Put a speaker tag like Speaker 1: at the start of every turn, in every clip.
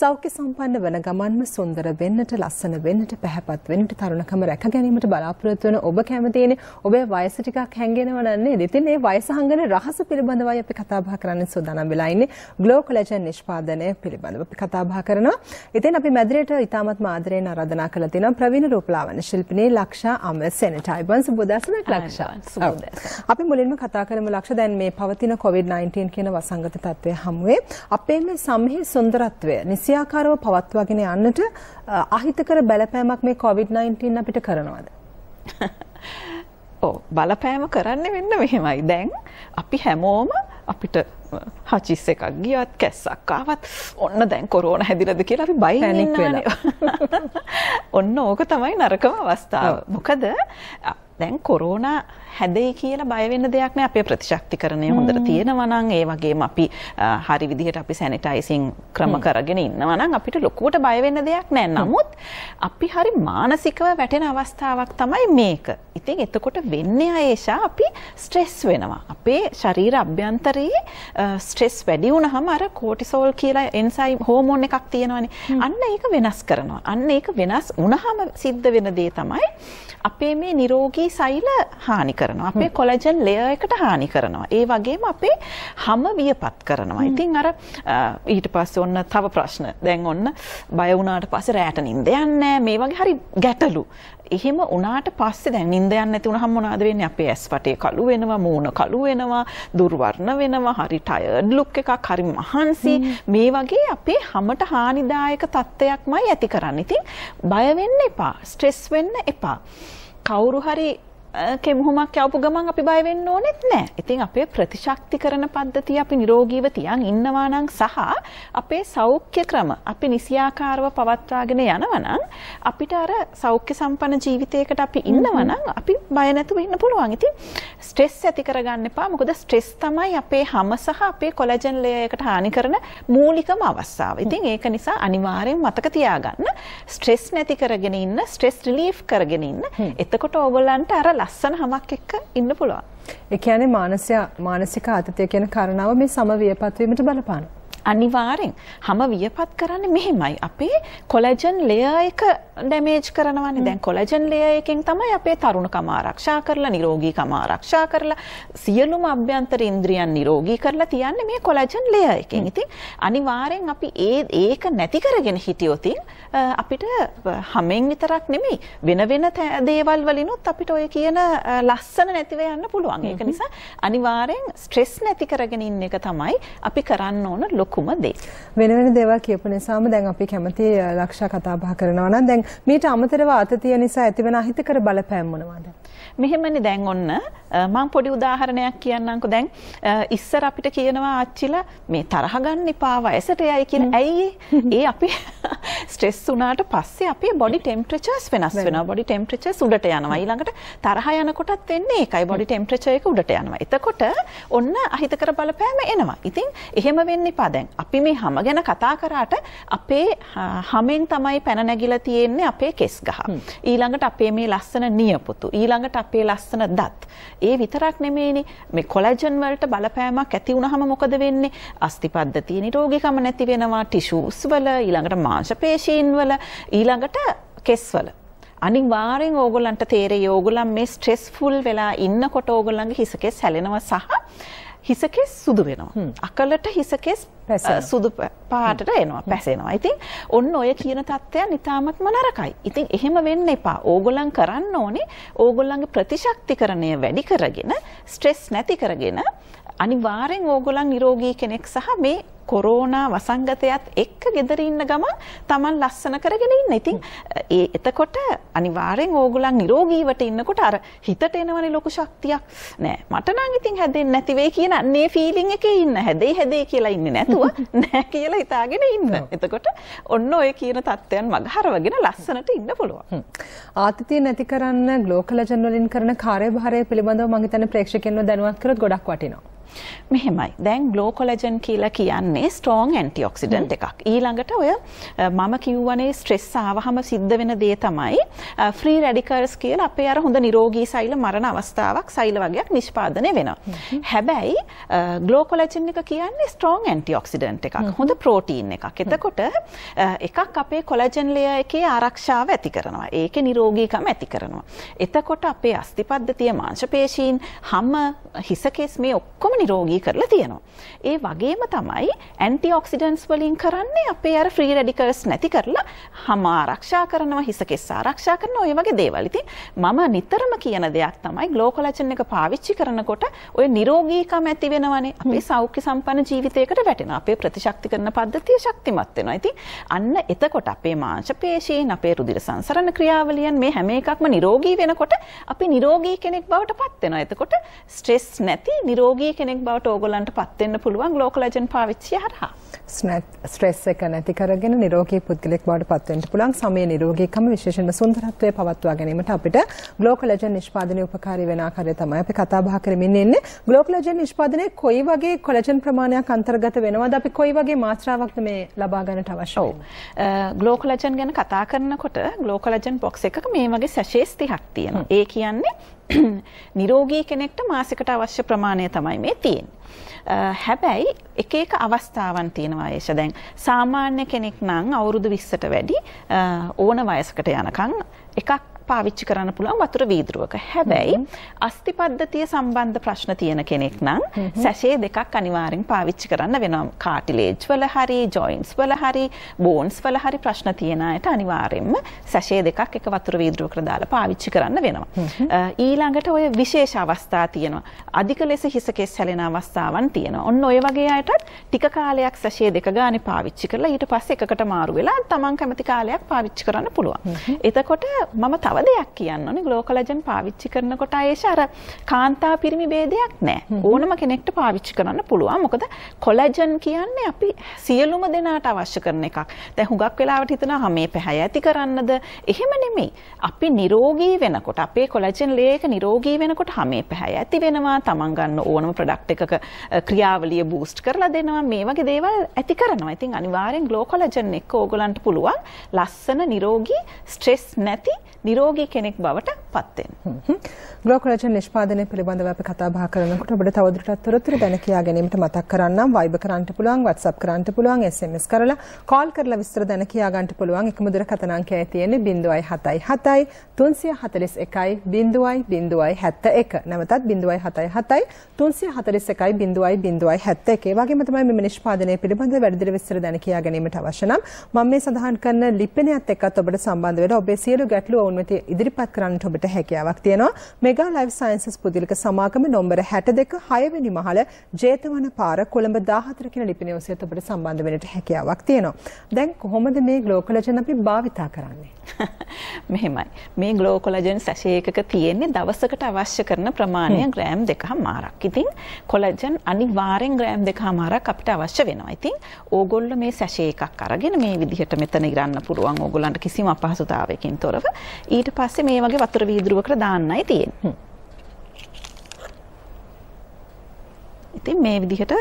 Speaker 1: සෞඛ්‍ය සම්පන්න වන ගමන්ම සුන්දර වෙන්නට ලස්සන වෙන්නට පැහැපත් වෙන්නට තරුණකම රැක ගැනීමට බලාපොරොත්තු වෙන ඔබ කැමතිනේ ඔබේ වයස ටිකක් හැංගෙනව නන්නේ ඉතින් ඒ වයස හංගන රහස පිළිබඳවයි අපි කතා බහ කරන්න සූදානම් වෙලා ඉන්නේ ග්ලෝ කොලජන් නිෂ්පාදනය පිළිබඳව අපි කතා බහ කරනවා ඉතින් අපි මැදිරියට ඉතාමත් ආදරයෙන් ආරාධනා කරලා තිනවා ප්‍රවීණ රූපලාවන්‍ය ශිල්පිනිය ලක්ෂා අම සෙනටයිබන් සුබ දවසක් ලක්ෂා අපි මුලින්ම කතා කරමු ලක්ෂ දැන් මේ පවතින COVID-19 කියන වසංගත තත්ත්වය හමුවේ අපේ මේ සමහි සුන්දරත්වය හැසියාකාරව පවත්වාගෙන යන්නට අහිතකර බැලපෑමක් මේ COVID-19 අපිට කරනවද?
Speaker 2: ඔව් බලපෑම කරන්න වෙන්න මෙහෙමයි. දැන් අපි හැමෝම අපිට හචිස් එකක් ගියත් කැස්සක්කාවත් ඔන්න දැන් කොරෝන හැදිලද කියලා අපි බයි ඔන්න ඕක තමයි නරකම අවස්ථාව. මොකද දැන් කොරෝන හැදයි කියලා බයවෙන්න දෙයක් නෑ අපේ ප්‍රතිශක්තිකරණය හොඳට තියෙනවා නම් ඒ වගේම අපි හරි විදිහට අපි සැනිටයිසින් ක්‍රම කරගෙන ඉන්නවා නම් අපිට ලොකුවට බය වෙන්න දෙයක් නෑ. නමුත් අපි හරි මානසිකව වැටෙන අවස්ථාවක් තමයි මේක. ඉතින් එතකොට වෙන්නේ ආයේෂා අපි ස්ට්‍රෙස් වෙනවා. අපේ ශරීර අභ්‍යන්තරයේ ස්ට්‍රෙස් වැඩි වුණාම අර කෝටිසෝල් කියලා එන්සයිම් හෝමෝන් එකක් තියෙනවනේ අන්න ඒක වෙනස් කරනවා අන්න ඒක වෙනස් වුණාම සිද්ධ වෙන දේ තමයි අපේ මේ නිරෝගී සෛල හානි කරනවා අපේ කොලජන් ලෙයර් එකට හානි කරනවා ඒ වගේම අපේ හැම වියපත් කරනවා ඉතින් අර ඊට පස්සේ ඔන්න තව ප්‍රශ්න දැන් ඔන්න බය වුණාට පස්සේ රැට නිින්ද යන්නේ මේ වගේ හරි ගැටලු එහෙම උනාට පස්සේ දැන් නිින්ද යන්නේ නැති වුනහම මොනවද වෙන්නේ? අපේ ඇස් වටේ කළු වෙනවා, මූණ කළු වෙනවා, දුර්වර්ණ වෙනවා, හරි ටයර්ඩ් ලුක් එකක්, හරි මහන්සි මේ වගේ අපේ හැමත හානිදායක තත්ත්වයක්මයි ඇති කරන්නේ. ඉතින් බය වෙන්න එපා, ස්ට්‍රෙස් වෙන්න එපා. කවුරු හරි කෙමුහුමක් යවපු ගමන් අපි බය වෙන්න ඕනෙත් නෑ. ඉතින් අපේ ප්‍රතිශක්තිකරණ පද්ධතිය අපි නිරෝගීව තියන් ඉන්නවා නම් සහ අපේ සෞඛ්‍ය ක්‍රම අපි නිසියාකාරව පවත්වාගෙන යනවා නම් අපිට අර සෞඛ්‍ය සම්පන්න ජීවිතයකට අපි ඉන්නවා නම් අපි බය නැතුව ඉන්න පුළුවන්. ඉතින් ස්ට්‍රෙස් ඇති කරගන්න එපා. මොකද ස්ට්‍රෙස් තමයි අපේ හැම සහ අපේ කොලජන් ලේයර් එකට හානි කරන මූලිකම අවස්ථාව. ඉතින් ඒක නිසා අනිවාර්යෙන් මතක තියාගන්න. ස්ට්‍රෙස් නැති කරගෙන ඉන්න, ස්ට්‍රෙස් රිලීෆ් කරගෙන ඉන්න.
Speaker 1: එතකොට ඕගොල්ලන්ට අර ලස්සන හමක් එක්ක ඉන්න පුළුවන්. ඒ කියන්නේ මානසික ආතතිය කියන කරණාව මේ සම වියපත් වීමට බලපානවා. අනිවාරෙන් හම වියපත් කරන්න
Speaker 2: මෙහෙමයි අපේ කොලජන් ලෙය එක ඩැමේජ් කරනවන්නේ දැන් කොලජන් ලෙය එකෙන් තමයි අපේ තරුණ කමාරක්ෂා කරලා නිරෝගී කමාරක්ෂා කරලා සියලුම අභ්‍යන්තර ඉන්ද්‍රියන් නිරෝගී කරලා තියන්නේ මේ කොලජන් ලෙය එකෙන් ඉතින් අනිවාරෙන් අපි ඒ ඒක නැති කරගෙන හිටියොතින් අපිට හමෙන් විතරක් නෙමෙයි වෙන වෙන දේවල් වලිනුත් අපිට ඔය කියන ලස්සන නැතිව යන්න පුළුවන් ඒක නිසා අනිවාරෙන් ස්ට්‍රෙස් නැති කරගෙන ඉන්න එක තමයි අපි කරන්න ඕන ලොකු කුමදේ?
Speaker 1: වෙන වෙන දේවල් කියපු නිසාම දැන් අපි කැමති ලක්ෂා කතා බහ කරනවා නම් දැන් මීට අමතරව අතතිය නිසා ඇතිවන අහිතකර බලපෑම් මොනවාද?
Speaker 2: මෙහෙමනේ දැන් ඔන්න මම පොඩි උදාහරණයක් කියන්නම්කෝ දැන් ඉස්සර අපිට කියනවා ආච්චිලා මේ තරහ ගන්න එපා වයසට යයි කියන ඇයි ඒ අපි ස්ට්‍රෙස් වුණාට පස්සේ අපේ බොඩි ටෙම්පරේචර්ස් වෙනස් වෙනවා බොඩි ටෙම්පරේචර්ස් උඩට යනවා ඊළඟට තරහ යනකොටත් වෙන්නේ ඒකයි බොඩි ටෙම්පරේචර් එක උඩට යනවා එතකොට ඔන්න අහිතකර බලපෑම එනවා ඉතින් එහෙම වෙන්න එපා දැන් දැන් අපි මේ හැම ගැන කතා කරාට අපේ හැමෙන් තමයි පැන නැගිලා තියෙන්නේ අපේ කෙස් ගහ. ඊළඟට අපේ මේ ලස්සන නියපොතු. ඊළඟට අපේ ලස්සන දත්. ඒ විතරක් නෙමෙයිනේ මේ කොලජන් වලට බලපෑමක් ඇති වුනහම මොකද වෙන්නේ? අස්ථි පද්ධතිය නිරෝගීකම නැති වෙනවා. ටිෂුස් වල, ඊළඟට මාංශ පේශීන් වල, ඊළඟට කෙස් වල. අනිවාර්යෙන් ඕගොල්ලන්ට තේරෙයි ඕගොල්ලන් මේ ස්ට්‍රෙස්ෆුල් වෙලා ඉන්නකොට ඕගොල්ලන්ගේ හිසකෙස් හැලෙනවා සහ හිසකෙස් සුදු වෙනවා. අකලට හිසකෙස් සුදු පාටට එනවා පැසෙනවා. ඉතින් ඔන්න ඔය කියන තත්ත්වයන් ඉතාමත්ම නරකයි. ඉතින් එහෙම වෙන්න එපා. ඕගොල්ලන් කරන්න ඕනේ ඕගොල්ලන්ගේ ප්‍රතිශක්තිකරණය වැඩි කරගෙන ස්ට්‍රෙස් නැති කරගෙන අනිවාර්යෙන් ඕගොල්ලන් නිරෝගී කෙනෙක් සහ මේ කොරෝනා වසංගතයත් එක්ක ගෙදර ඉන්න ගමන් Taman ලස්සන කරගෙන ඉන්න. ඉතින් ඒ එතකොට අනිවාර්යෙන් ඕගොල්ලන් නිරෝගීවට ඉන්නකොට අර හිතට එනවනේ ලොකු ශක්තියක්. නෑ මට නම් ඉතින් හැදෙන්නේ නැති වෙයි කියන මේ ෆීලිං එකේ ඉන්න. හැදේ හැදේ කියලා ඉන්නේ නැතුව නෑ කියලා හිතාගෙන ඉන්න. එතකොට ඔන්න ඔය කියන தත්ත්වයන් මගහරවගෙන ලස්සනට ඉන්න පුළුවන්.
Speaker 1: ආතිතිය නැති කරන්න ග්ලෝකලජන් වලින් කරන කාර්යභාරය පිළිබඳව මම හිතන්නේ ප්‍රේක්ෂකයන්ව දැනුවත් කරොත් ගොඩක් වටිනවා.
Speaker 2: මෙහෙමයි දැන් ග්ලෝකොලජන් කියලා කියන්නේ ස්ටෝන් ඇන්ටිඔක්සිඩන්ට් එකක් ඊළඟට ඔය මම කිව්වනේ ස්ට්‍රෙස් ආවහම සිද්ධ වෙන දේ තමයි ෆ්‍රී රැඩිකල්ස් කියලා අපේ අර හොඳ නිරෝගී සෛල මරණ අවස්ථාවක් සෛල වගේක් නිෂ්පාදනය වෙනවා හැබැයි ග්ලෝකොලජන් එක කියන්නේ ස්ටෝන් ඇන්ටිඔක්සිඩන්ට් එකක් හොඳ ප්‍රෝටීන් එකක් එතකොට එකක් අපේ කොලජන් ලය එකේ ආරක්ෂාව ඇති කරනවා ඒක නිරෝගීකම ඇති කරනවා එතකොට අපේ අස්තිපද්ධතිය මාංශපේශීන් හම හිසකෙස් මේ ඔක්කොම නිරෝගී කරලා තියෙනවා. ඒ වගේම තමයි ඇන්ටිඔක්සිඩන්ට්ස් වලින් කරන්නේ අපේ අර ෆ්‍රී රැඩිකල්ස් නැති කරලා හම ආරක්ෂා කරනවා, හිස කෙස් ආරක්ෂා කරනවා ඔය වගේ දේවල්. ඉතින් මම නිතරම කියන දෙයක් තමයි ග්ලූකොලජන් එක පාවිච්චි කරනකොට ඔය නිරෝගීකම ඇති වෙනවනේ. අපේ සෞඛ්‍ය සම්පන්න ජීවිතයකට වැටෙනවා. අපේ ප්‍රතිශක්ති කරන පද්ධතිය ශක්තිමත් වෙනවා. ඉතින් අන්න එතකොට අපේ මාංශ පේශීන්, අපේ රුධිර සංසරණ ක්‍රියාවලියන් මේ හැම එකක්ම නිරෝගී වෙනකොට අපි නිරෝගී කෙනෙක් බවට පත් වෙනවා. එතකොට ස්ට්‍රෙස් නැති නිරෝගී කෙනෙක් කෙනෙක් බවට ඕගොල්ලන්ට පත් වෙන්න පුළුවන් ලෝක ලෙජන්ඩ් පාවිච්චිය හරහා.
Speaker 1: ස්ට්‍රෙස් එක නැති කරගෙන නිරෝගී පුද්ගලෙක් බවට පත් වෙන්න පුළුවන්. සමේ නිරෝගීකම විශේෂයෙන්ම සුන්දරත්වය පවත්වා ගැනීමට අපිට ග්ලූකොලජන් නිෂ්පාදනයේ උපකාරී වෙන ආකාරය තමයි අපි කතා බහ කරමින් ඉන්නේ. ග්ලූකොලජන් නිෂ්පාදනයේ කොයි වගේ කොලජන් ප්‍රමාණයක් අන්තර්ගත වෙනවද? අපි කොයි වගේ මාත්‍රාවක්ද මේ ලබා ගන්නට අවශ්‍ය? ඔව්. ග්ලූකොලජන් ගැන කතා කරනකොට ග්ලූකොලජන් බොක්ස් එකක මේ වගේ සැෂේස් 30ක්
Speaker 2: තියෙනවා. ඒ කියන්නේ නිරෝගී කෙනෙක්ට මාසිකට අවශ්‍ය ප්‍රමාණය තමයි මේ තියෙන්නේ. හැබැයි එක එක අවස්ථාවන් තියෙනවා ඒෂ දැන් සාමාන්‍ය කෙනෙක් නම් අවුරුදු 20ට වැඩි ඕන වයසකට යනකම් එකක් පාවිච්චි කරන්න පුළුවන් වතුර වීදුරුවක. හැබැයි අස්ති පද්ධතිය සම්බන්ධ ප්‍රශ්න තියෙන කෙනෙක් නම් සැෂේ දෙකක් අනිවාර්යෙන් පාවිච්චි කරන්න වෙනවා. කාටිලේජ් වල හරි, ජොයින්ට්ස් වල හරි, බෝන්ස් වල හරි ප්‍රශ්න තියෙන අයට අනිවාර්යෙන්ම සැෂේ දෙකක් එක වතුර වීදුරුවකට දාලා පාවිච්චි කරන්න වෙනවා. ඊළඟට ඔය විශේෂ අවස්ථා තියෙනවා. අධික ලෙස හිස කෙස් හැලෙන අවස්ථාවන් තියෙනවා. ඔන්න ඔය වගේ අයටත් ටික කාලයක් සැෂේ දෙක ගානේ පාවිච්චි කරලා ඊට පස්සේ එකකට මාරු වෙලා තමන් කැමති කාලයක් පාවිච්චි කරන්න පුළුවන්. එතකොට මම තව දෙයක් කියන්න ඕනේ ග්ලෝකොලජන් පාවිච්චි කරනකොට ආයේෂ අර කාන්තා පිරිමි ભેදයක් නැහැ. ඕනම කෙනෙක්ට පාවිච්චි කරන්න පුළුවන්. මොකද කොලජන් කියන්නේ අපි සියලුම දෙනාට අවශ්‍ය කරන එකක්. දැන් හුඟක් වෙලාවට හිතනවා මේ පැහැය ඇති කරන්නද? එහෙම නෙමෙයි. අපි නිරෝගී වෙනකොට අපේ කොලජන් ලේයක නිරෝගී වෙනකොට හැමේ පැහැය ඇති වෙනවා. Taman ගන්න ඕනම ප්‍රොඩක්ට් එකක ක්‍රියාවලිය බූස්ට් කරලා දෙනවා. මේ වගේ දේවල් ඇති කරනවා. ඉතින් අනිවාර්යෙන් ග්ලෝකොලජන් එක්ක ඕගොල්ලන්ට පුළුවන් ලස්සන නිරෝගී ස්ට්‍රෙස් නැති නිරෝගී කෙනෙක් බවට පත් වෙනවා.
Speaker 1: ග්ලෝකරජන් නිෂ්පාදනය පිළිබඳව අපි කතා බහ කරනකොට ඔබට තවදුරටත් තොරතුරු දැන කියා ගැනීමට මතක් කරන්නම් Viber කරන්න පුළුවන් WhatsApp කරන්න පුළුවන් SMS කරලා call කරලා විස්තර දැන කියා ගන්නට පුළුවන් එකම දුර කතන අංකයයි තියෙන්නේ 077 341 0.71 නැවතත් 077 341 0.71 ඒ වගේම තමයි මෙම නිෂ්පාදනය පිළිබඳව වැඩිදුර විස්තර දැන කියා ගැනීමට අවශ්‍ය නම් මම මේ සඳහන් කරන ලිපිනයත් එක්කත් ඔබට සම්බන්ධ වෙලා ඔබේ සියලු ගැටලු ගැටලු ඔවුන් වෙත ඉදිරිපත් කරන්නට ඔබට හැකියාවක් තියෙනවා. මෙගා ලයිෆ් සයන්සස් පුදිලික සමාගම නොම්බර 62 6 වෙනි මහල ජේතවන පාර කොළඹ 14 කියන ලිපිනේ ඔසේත් ඔබට සම්බන්ධ වෙන්නට හැකියාවක් තියෙනවා. දැන් කොහොමද මේ ග්ලෝකලජන් අපි භාවිතා කරන්නේ? මෙහෙමයි. මේ ග්ලෝකොලජන්
Speaker 2: සැෂේ එකක තියෙන්නේ දවසකට අවශ්‍ය කරන ප්‍රමාණය ග්‍රෑම් දෙක හමාරක්. ඉතින් කොලජන් අනිවාර්යෙන් ග්‍රෑම් දෙක හමාරක් අපිට අවශ්‍ය වෙනවා. ඉතින් ඕගොල්ලෝ මේ සැෂේ එකක් අරගෙන මේ විදිහට මෙතන ඉරන්න පුළුවන් ඕගොල්ලන්ට කිසිම අපහසුතාවයකින් තොරව. ඊට පස්සේ මේ වගේ වතුර වීදුරුවකට දාන්නයි තියෙන්නේ. ඉතින් මේ විදිහට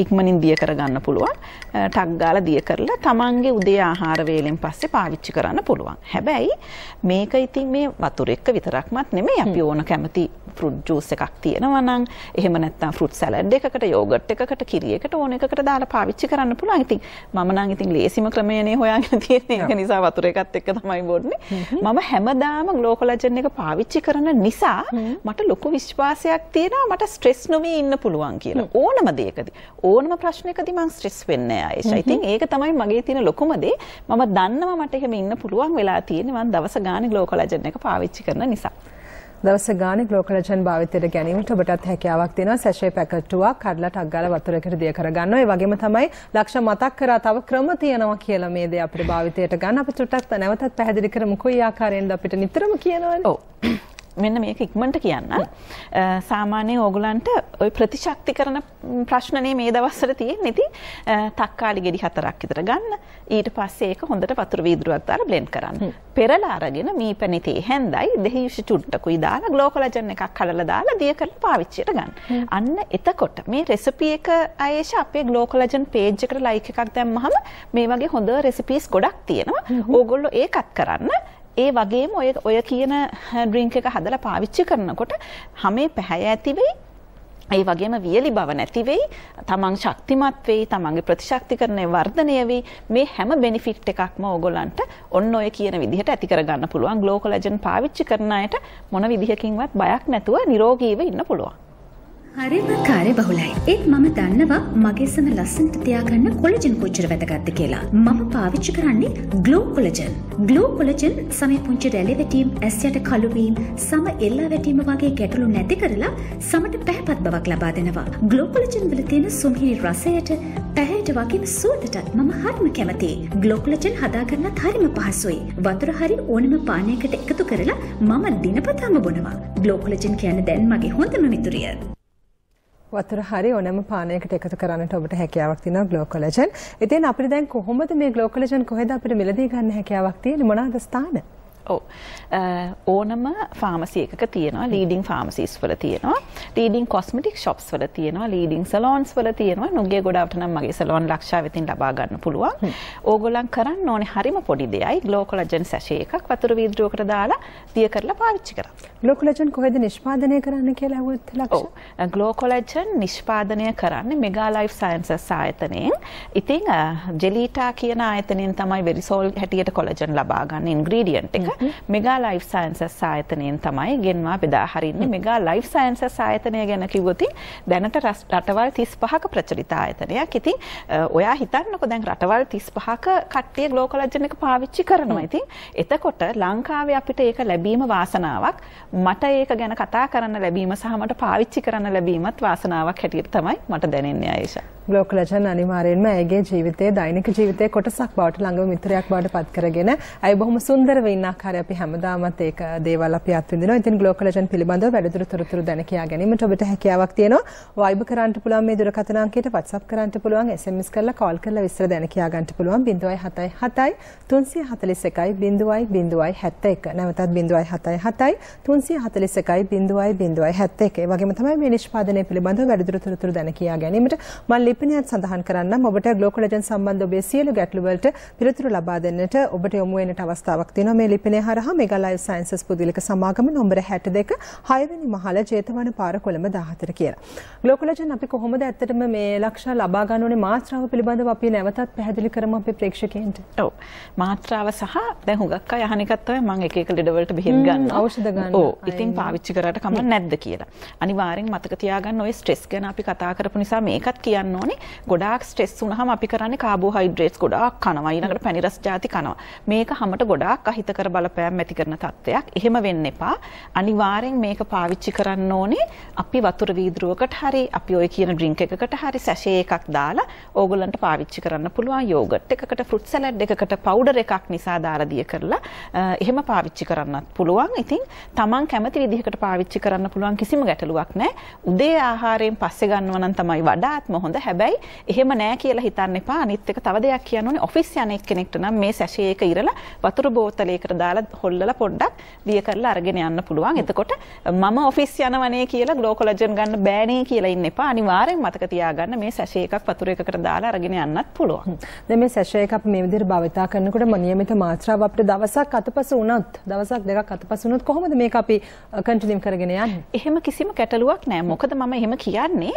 Speaker 2: ඉක්මනින් දිය කරගන්න පුළුවන් ටක් ගාලා දිය කරලා තමන්ගේ උදේ ආහාර වේලෙන් පස්සේ පාවිච්චි කරන්න පුළුවන්. හැබැයි මේක ඉතින් මේ වතුර එක්ක විතරක්මත් නෙමෙයි අපි ඕන කැමති ෆෘට් ජූස් එකක් තියෙනවා නම් එහෙම නැත්නම් ෆෘට් සලාඩ් එකකට යෝගට් එකකට කිරි එකට ඕන එකකට දාලා පාවිච්චි කරන්න පුළුවන්. ඉතින් මම නම් ඉතින් ලේසිම ක්‍රමයනේ හොයාගෙන තියෙන්නේ. ඒක නිසා වතුර එකත් එක්ක තමයි බොන්නේ. මම හැමදාම ග්ලූකෝලජන් එක පාවිච්චි කරන නිසා මට ලොකු විශ්වාසයක් තියෙනවා මට ස්ට්‍රෙස් නොවී ඉන්න පුළුවන් කියලා. ඕනම දෙයකදී ඕනම ප්‍රශ්නයකදී මං ස්ට්‍රෙස් වෙන්නේ ආයේෂා. ඉතින් ඒක තමයි මගේ තියෙන ලොකුම දේ. මම දන්නවා මට එහෙම ඉන්න පුළුවන් වෙලා තියෙන්නේ මං දවස ගානේ ග්ලෝකොලජන් එක පාවිච්චි කරන නිසා.
Speaker 1: දවස ගානේ ග්ලෝකොලජන් භාවිතයට ගැනීමට ඔබටත් හැකියාවක් තියෙනවා සැෂේ පැකට්ටුවක් කඩලා ටක් ගාලා වතුරකට දිය කරගන්න. ඒ වගේම තමයි ලක්ෂ මතක් කරා තව ක්‍රම තියෙනවා කියලා මේ දේ අපිට භාවිතයට ගන්න. අපි චුට්ටක් නැවතත් පැහැදිලි කරමුකෝ. ඒ ආකාරයෙන් අපිට නිතරම කියනවනේ. ඔව්.
Speaker 2: මෙන්න මේක ඉක්මනට කියන්න. සාමාන්‍යයෙන් ඕගොල්ලන්ට ওই ප්‍රතිශක්ති කරන ප්‍රශ්නනේ මේ දවස්වල තියෙන්නේ. ඉතින් තක්කාලි ගෙඩි හතරක් විතර ගන්න. ඊට පස්සේ ඒක හොඳට වතුර වීදුරුවක් දාලා බ්ලෙන්ඩ් කරන්න. පෙරලා අරගෙන මීපැණි තේ හැන්දයි දෙහියුෂ චුට්ටකුයි දාලා ග්ලූකෝලජන් එකක් කඩලා දාලා දිය කරලා පාවිච්චියට ගන්න. අන්න එතකොට මේ රෙසිපි එක ආයේෂ අපේ ග්ලූකෝලජන් පේජ් එකට ලයික් එකක් දැම්මහම මේ වගේ හොඳ රෙසිපීස් ගොඩක් තියෙනවා. ඕගොල්ලෝ ඒකත් කරන්න. ඒ වගේම ඔය ඔය කියන ඩ්‍රින්ක් එක හදලා පාවිච්චි කරනකොට හැමේ පැහැය ඇති වෙයි ඒ වගේම වියලි බව නැති වෙයි තමන් ශක්තිමත් වෙයි තමන්ගේ ප්‍රතිශක්තිකරණය වර්ධනය වෙයි මේ හැම බෙනිෆිට් එකක්ම ඕගොල්ලන්ට ඔන්න ඔය කියන විදිහට ඇති කරගන්න පුළුවන් ග්ලූකෝලජන් පාවිච්චි කරන අයට මොන විදිහකින්වත් බයක් නැතුව නිරෝගීව ඉන්න පුළුවන්
Speaker 1: හරිම කාරය බහුලයි ඒත්
Speaker 2: මම දන්නවා මගේසම ලස්සන්ට තියාගන්න කොලජන් කොච්චර වැදගත්ත කියලා මම පාවිච්චි කරන්නේ
Speaker 1: ග්ලෝ කොලජන් ග්ලෝ කොලජන් සමය පුංචි රැලෙවැටීම් ඇස්යට කළුවීම් සම එල්ලා වැටීම වගේ ගැටලු නැති කරලා සමට පැහපත් බවක් ලබා දෙනවා ග්ලෝ
Speaker 2: කොලජන් වල තියෙන සුමිහිරි රසයට පැහැයට වගේම සුවඳටත් මම හරිම කැමති ග්ලෝ කොලජන් හදාගන්නත් හරිම පහසුයි වතුර හරි ඕනම පානයකට එකතු කරලා මම දිනපතාම බොනවා ග්ලෝ කොලජන් කියන්නේ දැන් මගේ හොඳම මිතුරිය
Speaker 1: වතුර හරි ඕනෑම පානයකට එකතු කරන්නට ඔබට හැකියාවක් තියෙනවා ග්ලූකෝලජන්. ඉතින් අපිට දැන් කොහොමද මේ ග්ලූකෝලජන් කොහෙද අපිට මිලදී ගන්න හැකියාවක් තියෙන්නේ මොනවාද ස්ථාන? ඕනම ෆාමසියක
Speaker 2: තියෙනවා ලීඩින් ෆාමසිස් වල තියෙනවා ලීඩින් කොස්මටික් ශොප්ස් වල තියෙනවා ලීඩින් සලෝන්ස් වල තියෙනවා නුගේ ගොඩාවට නම් මගේ සලෝන් ලක්ෂා වෙතින් ලබා ගන්න පුළුවන් ඕගොල්ලන් කරන්න ඕනේ හරිම පොඩි දෙයයි ග්ලෝකොලජන් සැෂේ එකක් වතුර වීදුරුවකට දාලා දිය කරලා පාවිච්චි කරන්න ග්ලෝකොලජන් කොහෙද නිෂ්පාදනය කරන්න කියලා ඇහුවත් ලක්ෂා ග්ලෝකොලජන් නිෂ්පාදනය කරන්නේ මෙගා ලයිෆ් සයන්සස් ආයතනයෙන් ඉතින් ජෙලීටා කියන ආයතනයෙන් තමයි වෙරිසෝල් හැටියට කොලජන් ලබා ගන්න ඉන්ග්‍රීඩියන්ට් එක මෙගා ලයිෆ් සයින්සස් ආයතනයෙන් තමයි ගෙන්වා බෙදා හරින්නේ. මෙගා ලයිෆ් සයින්සස් ආයතනය ගැන කිව්වොත් දැනට රටවල් 35ක ප්‍රචලිත ආයතනයක්. ඉතින් ඔයා හිතන්නකෝ දැන් රටවල් 35ක කට්ටිය ග්ලෝකලජන් එක පාවිච්චි කරනවා. ඉතින් එතකොට ලංකාවේ අපිට ඒක ලැබීම වාසනාවක්. මට ඒක ගැන කතා කරන්න ලැබීම සහ මට පාවිච්චි කරන්න ලැබීමත් වාසනාවක් හැටියට තමයි මට දැනෙන්නේ ආයේෂා.
Speaker 1: බ්ලොක් රචන අනිවාර්යෙන්ම ඇයගේ ජීවිතයේ දෛනික ජීවිතයේ කොටසක් බවට ළඟම මිත්‍රයක් බවට පත් කරගෙන ඇය බොහොම සුන්දරව ඉන්න ආකාරය අපි හැමදාමත් ඒක දේවල් අපි අත්විඳිනවා. ඉතින් බ්ලොක් රචන පිළිබඳව වැඩිදුර තොරතුරු දැන කියා ගැනීමට ඔබට හැකියාවක් තියෙනවා. වයිබ කරන්න පුළුවන් මේ දුරකථන අංකයට WhatsApp කරන්න පුළුවන්, SMS කරලා call කරලා විස්තර දැන කියා ගන්න පුළුවන් 077 341 0.71 නැවතත් 077 341 0.71 ඒ වගේම තමයි මේ නිෂ්පාදනය පිළිබඳව වැඩිදුර තොරතුරු දැන කියා ගැනීමට මල්ලි ලිපිනයත් සඳහන් කරන්නම් ඔබට ග්ලෝකොලජන් සම්බන්ධ ඔබේ සියලු ගැටලු වලට පිළිතුරු ලබා දෙන්නට ඔබට යොමු වෙන්නට අවස්ථාවක් තියෙනවා මේ ලිපිනය හරහා මෙගා ලයිෆ් සයන්සස් පුදුලික සමාගම නම්බර 62 6 වෙනි මහල ජේතවන පාර කොළඹ 14 කියලා. ග්ලෝකොලජන් අපි කොහොමද ඇත්තටම මේ ලක්ෂ ලබා ගන්න ඕනේ මාත්‍රාව පිළිබඳව අපි නැවතත් පැහැදිලි කරමු අපේ ප්‍රේක්ෂකයන්ට. ඔව්.
Speaker 2: මාත්‍රාව සහ දැන් හුඟක් අය අහන එකක් තමයි මම එක එක ලෙඩවලට බෙහෙත් ගන්න. ඖෂධ ගන්න. ඔව්. ඉතින් පාවිච්චි කරාට කමක් නැද්ද කියලා. අනිවාර්යෙන් මතක තියාගන්න ඔය ස්ට්‍රෙස් ගැන අපි කතා කරපු නිසා මේකත් කියන්න ඕනේ ගොඩාක් ස්ට්‍රෙස් වුණාම අපි කරන්නේ කාබෝහයිඩ්‍රේට්ස් ගොඩාක් කනවා ඊළඟට පැණිරස් ಜಾති කනවා මේක හැමත ගොඩාක් අහිතකර බලපෑම් ඇති කරන තත්ත්වයක් එහෙම වෙන්න එපා අනිවාර්යෙන් මේක පාවිච්චි කරන්න ඕනේ අපි වතුර වීදුරුවකට හරි අපි ඔය කියන ඩ්‍රින්ක් එකකට හරි සැෂේ එකක් දාලා ඕගොල්ලන්ට පාවිච්චි කරන්න පුළුවන් යෝගට් එකකට ෆෘට් සලාඩ් එකකට පවුඩර් එකක් නිසා දාරදිය කරලා එහෙම පාවිච්චි කරන්නත් පුළුවන් ඉතින් තමන් කැමති විදිහකට පාවිච්චි කරන්න පුළුවන් කිසිම ගැටලුවක් නැහැ උදේ ආහාරයෙන් පස්සේ ගන්නවා නම් තමයි වඩාත්ම හොඳ හැබැයි එහෙම නෑ කියලා හිතන්න එපා. අනිත් එක තව දෙයක් කියන්න ඕනේ. ඔෆිස් යන එක්කෙනෙක්ට නම් මේ සැෂේ එක ඉරලා වතුර බෝතලයකට දාලා හොල්ලලා පොඩ්ඩක් දිය කරලා අරගෙන යන්න පුළුවන්. එතකොට මම ඔෆිස් යනවනේ කියලා ග්ලූකොලජන් ගන්න බෑනේ කියලා ඉන්න එපා. අනිවාර්යෙන් මතක තියාගන්න මේ සැෂේ එකක් වතුර එකකට දාලා අරගෙන යන්නත් පුළුවන්.
Speaker 1: දැන් මේ සැෂේ එක අපි මේ විදිහට භාවිතා කරනකොට නියමිත මාත්‍රාව අපිට දවසක් අතපසු වුණත් දවසක් දෙකක් අතපසු වුණත් කොහොමද මේක අපි කන්ටිනියම් කරගෙන යන්නේ? එහෙම කිසිම ගැටලුවක් නෑ. මොකද මම එහෙම කියන්නේ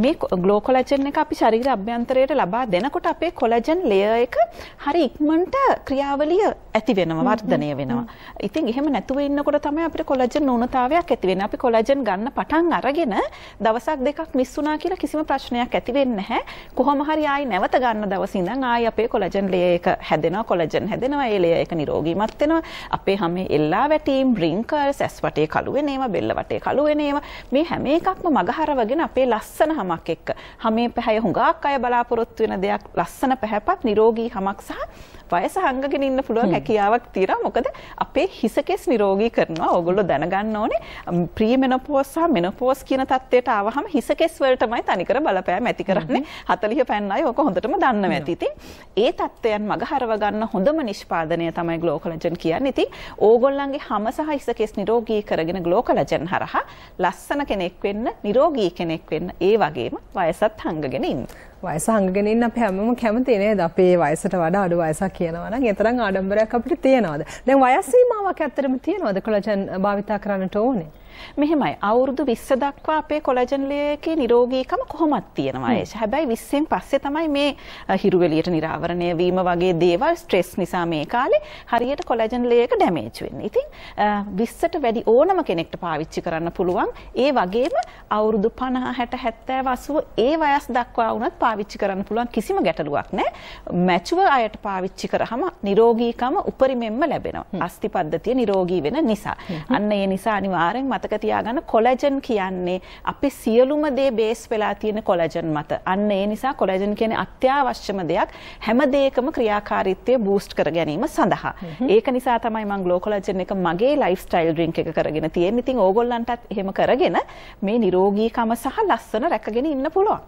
Speaker 1: මේ ග්ලූකොලජන්
Speaker 2: එක අපි ශරීර අභ්‍යන්තරයට ලබා දෙනකොට අපේ කොලජන් ලේයර් එක හරි ඉක්මනට ක්‍රියාවලිය ඇති වෙනවා වර්ධනය වෙනවා. ඉතින් එහෙම නැතුව ඉන්නකොට තමයි අපිට කොලජන් නුණතාවයක් ඇති වෙන්නේ. අපි කොලජන් ගන්න පටන් අරගෙන දවසක් දෙකක් මිස් වුණා කියලා කිසිම ප්‍රශ්නයක් ඇති වෙන්නේ නැහැ. කොහොම හරි ආයි නැවත ගන්න දවසේ ඉඳන් ආයි අපේ කොලජන් ලේයර් එක හැදෙනවා. කොලජන් හැදෙනවා. ඒ ලේයර් එක නිරෝගීමත් වෙනවා. අපේ හැම එල්ලා වැටීම්, බ්‍රින්කර්ස්, ඇස් වටේ කළු වෙන ඒවා, බෙල්ල වටේ කළු වෙන ඒවා මේ හැම එකක්ම මගහරවගෙන අපේ ලස්සන හැමක් එක්ක හැමේ පැහැ ඇහැ හුඟක් අය බලාපොරොත්තු වෙන දෙයක් ලස්සන පැහැපත් නිරෝගී හමක් සහ වයස හංගගෙන ඉන්න පුළුවන් හැකියාවක් තියෙනවා. මොකද අපේ හිස කෙස් නිරෝගී කරනවා. ඕගොල්ලෝ දැනගන්න ඕනේ ප්‍රීමෙනොපෝස් සහ මෙනොපෝස් කියන තත්ත්වයට ආවහම හිස කෙස් වලටමයි තනිකර බලපෑම ඇති කරන්නේ. 40 පෑන් අය ඕක හොඳටම දන්නවා ඇති. ඉතින් ඒ තත්ත්වයන් මගහරව ගන්න හොඳම නිෂ්පාදනය තමයි ග්ලෝකොලජන් කියන්නේ. ඉතින් ඕගොල්ලන්ගේ හැම සහ හිස කෙස් නිරෝගී කරගෙන ග්ලෝකොලජන් හරහා ලස්සන කෙනෙක් වෙන්න, නිරෝගී කෙනෙක් වෙන්න ඒ වගේම වයසත්
Speaker 1: හංගගෙන ඉන්න. වයස හංගගෙන ඉන්න අපි හැමෝම කැමති නේද? අපේ වයසට වඩා අඩු වයසක් කියනවා නම් ඒ තරම් ආඩම්බරයක් අපිට තියනවාද? දැන් වයස් සීමාවක් ඇත්තටම තියනවාද කොලජන් භාවිතා කරන්නට
Speaker 2: ඕනේ? මෙහෙමයි අවුරුදු 20 දක්වා අපේ කොලජන් ලේයකේ නිරෝගීකම කොහොමද තියෙනවා ඒෂ. හැබැයි 20න් පස්සේ තමයි මේ හිරු එළියට නිරාවරණය වීම වගේ දේවල් ස්ට්‍රෙස් නිසා මේ කාලේ හරියට කොලජන් ලේයක ඩැමේජ් වෙන්නේ. ඉතින් 20ට වැඩි ඕනම කෙනෙක්ට පාවිච්චි කරන්න පුළුවන්. ඒ වගේම අවුරුදු 50 60 70 80 ඒ වයස් දක්වා වුණත් පාවිච්චි කරන්න පුළුවන් කිසිම ගැටලුවක් නැහැ. මැචුව අයට පාවිච්චි කරාම නිරෝගීකම උපරිමෙන්ම ලැබෙනවා. අස්ති පද්ධතිය නිරෝගී වෙන නිසා. අන්න ඒ නිසා අනිවාර්යෙන් මතක මතක තියාගන්න කොලජන් කියන්නේ අපි සියලුම දේ බේස් වෙලා තියෙන කොලජන් මත. අන්න ඒ නිසා කොලජන් කියන්නේ අත්‍යවශ්‍යම දෙයක් හැම දෙයකම ක්‍රියාකාරීත්වය බූස්ට් කර ගැනීම සඳහා. ඒක නිසා තමයි මම ග්ලෝ කොලජන් එක මගේ ලයිෆ් ස්ටයිල් ඩ්‍රින්ක් එක කරගෙන තියෙන්නේ. ඉතින් ඕගොල්ලන්ටත් එහෙම කරගෙන මේ නිරෝගීකම සහ ලස්සන රැකගෙන ඉන්න පුළුවන්.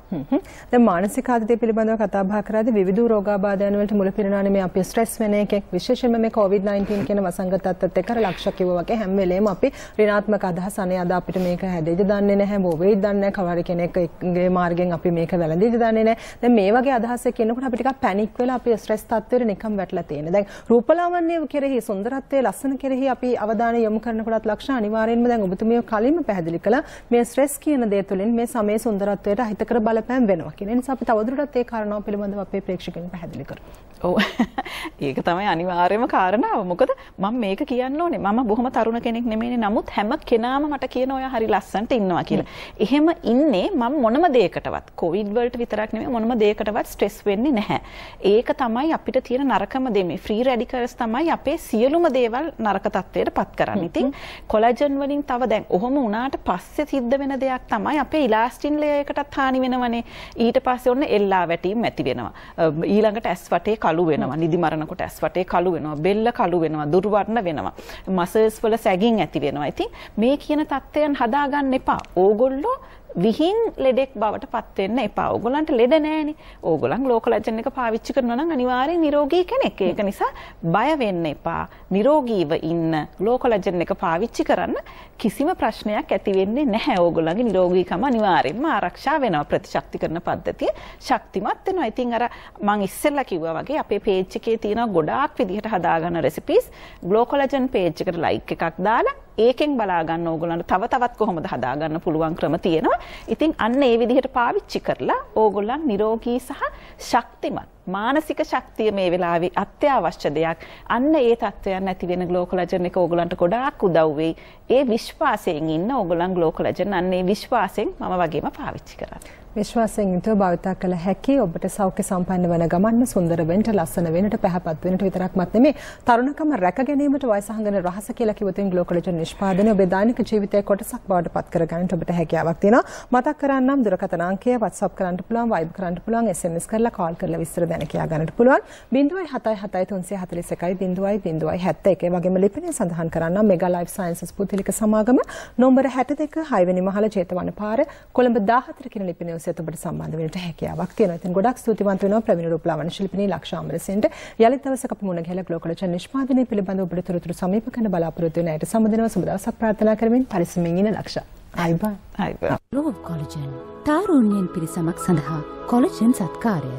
Speaker 1: දැන් මානසික ආතතිය පිළිබඳව කතා බහ කරද්දී විවිධ රෝගාබාධයන් වලට මුල පිරෙනානේ මේ අපි ස්ට්‍රෙස් වෙන එකෙක් විශේෂයෙන්ම මේ COVID-19 කියන වසංගතත්ත් එක්ක ලක්ෂ කිව්වා වගේ හැම වෙලේම අපි ඍණාත්මක අදහස් අනේ අද අපිට මේක හැදෙයිද දන්නේ නැහැ බෝ වෙයිද දන්නේ නැහැ කවර කෙනෙක්ගේ මාර්ගෙන් අපි මේක වැළඳෙයිද දන්නේ නැහැ දැන් මේ වගේ අදහස් එක්කනකොට අපි ටිකක් පැනික් වෙලා අපි ස්ට්‍රෙස් තත්ත්වෙට නිකම් වැටලා තියෙන දැන් රූපලාවන්‍ය කෙරෙහි සුන්දරත්වයේ ලස්සන කෙරෙහි අපි අවධානය යොමු කරනකොටත් ලක්ෂණ අනිවාර්යෙන්ම දැන් ඔබතුමිය කලින්ම පැහැදිලි කළා මේ ස්ට්‍රෙස් කියන දේ තුළින් මේ සමේ සුන්දරත්වයට අහිතකර බලපෑම් වෙනවා කියන නිසා අපි තවදුරටත් ඒ කාරණාව පිළිබඳව අපේ ප්‍රේක්ෂකයන් පැහැදිලි කරමු
Speaker 2: ඔව් ඒක තමයි අනිවාර්යම කාරණාව මොකද මම මේක කියන්න ඕනේ මම බොහොම තරුණ කෙනෙක් නෙමෙයි නමුත් හැම කෙනා එයාම මට කියන ඔයා හරි ලස්සනට ඉන්නවා කියලා. එහෙම ඉන්නේ මම මොනම දෙයකටවත් කොවිඩ් වලට විතරක් නෙමෙයි මොනම දෙයකටවත් ස්ට්‍රෙස් වෙන්නේ නැහැ. ඒක තමයි අපිට තියෙන නරකම දේ මේ ෆ්‍රී රැඩිකල්ස් තමයි අපේ සියලුම දේවල් නරක තත්ත්වයට පත් කරන්නේ. ඉතින් කොලාජන් වලින් තව දැන් ඔහොම වුණාට පස්සේ සිද්ධ වෙන දෙයක් තමයි අපේ ඉලාස්ටින් ලේ එකටත් හානි වෙනවනේ. ඊට පස්සේ ඔන්න එල්ලා වැටීම් ඇති වෙනවා. ඊළඟට ඇස් වටේ කළු වෙනවා. නිදි මරනකොට ඇස් වටේ කළු වෙනවා. බෙල්ල කළු වෙනවා. දුර්වර්ණ වෙනවා. මසල්ස් වල සැගින් ඇති වෙනවා. ඉතින් මේක කියන தත්ත්වයන් හදාගන්න එපා. ඕගොල්ලෝ විහිං ලෙඩෙක් බවට පත් වෙන්න එපා. ඕගොල්ලන්ට ලෙඩ නැහෙනේ. ඕගොල්ලන් ලෝකලජන් එක පාවිච්චි කරනවා නම් අනිවාර්යෙන් නිරෝගී කෙනෙක්. ඒක නිසා බය වෙන්න එපා. නිරෝගීව ඉන්න ලෝකලජන් එක පාවිච්චි කරන්න කිසිම ප්‍රශ්නයක් ඇති වෙන්නේ නැහැ. ඕගොල්ලන්ගේ නිරෝගීකම අනිවාර්යෙන්ම ආරක්ෂා වෙනවා. ප්‍රතිශක්ති කරන පද්ධතිය ශක්තිමත් වෙනවා. ඉතින් අර මම ඉස්සෙල්ලා කිව්වා වගේ අපේ පේජ් එකේ තියෙන ගොඩාක් විදිහට හදාගන්න රෙසිපිස් ග්ලෝකොලජන් පේජ් එකට ලයික් එකක් දාලා ඒකෙන් බලාගන්න ඕගොල්ලන්ට තව තවත් කොහොමද හදාගන්න පුළුවන් ක්‍රම තියෙනවා. ඉතින් අන්න ඒ විදිහට පාවිච්චි කරලා ඕගොල්ලන් නිරෝගී සහ ශක්තිමත් මානසික ශක්තිය මේ වෙලාවේ අත්‍යවශ්‍ය දෙයක්. අන්න ඒ තත්ත්වයන් නැති වෙන ග්ලෝකොලජන් එක ඕගොල්ලන්ට ගොඩාක් උදව් වෙයි. ඒ විශ්වාසයෙන් ඉන්න ඕගොල්ලන් ග්ලෝකොලජන් අන්න ඒ විශ්වාසයෙන් මම වගේම පාවිච්චි කරා.
Speaker 1: විශ්වාසයෙන් යුතුව භාවිත කළ හැකි ඔබට සෞඛ්‍ය සම්පන්න වන ගමන්ම සුන්දර වෙන්න, ලස්සන වෙන්නට, පැහැපත් වෙන්නට විතරක්මත් නෙමේ තරුණකම රැක ගැනීමට වයසහඟන රහස කියලා කිව්වොතින් ග්ලෝකොලජන් නිෂ්පාදනය ඔබේ දෛනික ජීවිතයේ කොටසක් බවට පත් කරගන්නට ඔබට හැකියාවක් තියෙනවා. මතක් කරන්නම් දුරකථන අංකය WhatsApp කරන්න පුළුවන්, Viber කරන්න පුළුවන්, SMS කරලා call කරලා විස්තර ගැන කියා ගන්නට පුළුවන් 0.77341 0.71 වගේම ලිපිණිය සඳහන් කරන්න මෙගා ලයිෆ් සයන්සස් පුද්ගලික සමාගම නොම්බර 62 6 වෙනි මහල චේතවන පාර කොළඹ 14 කියන ලිපිණිය ඔස්සේ ඔබට සම්බන්ධ වෙන්නට හැකියාවක් තියෙනවා. ඉතින් ගොඩක් ස්තුතිවන්ත වෙනවා ප්‍රවීණ රූපලාවන්‍ය ශිල්පිනී ලක්ෂා අමරසෙන්ට යලිත් දවසක අපි මුණ ගැහිලා ග්ලෝකලච නිෂ්පාදනය පිළිබඳව ඔබට තොරතුරු සමීප කරන බලාපොරොත්තු වෙන අයට සම්බන්ධව සුබ දවසක් ප්‍රාර්ථනා කරමින් පරිස්සමින් ඉන්න ලක්ෂා. අයිබා අයිබා. රෝබ් කොලජන් තාරුණ්‍යයෙන් පිරිසමක් සඳහා කොලජන් සත්කාරය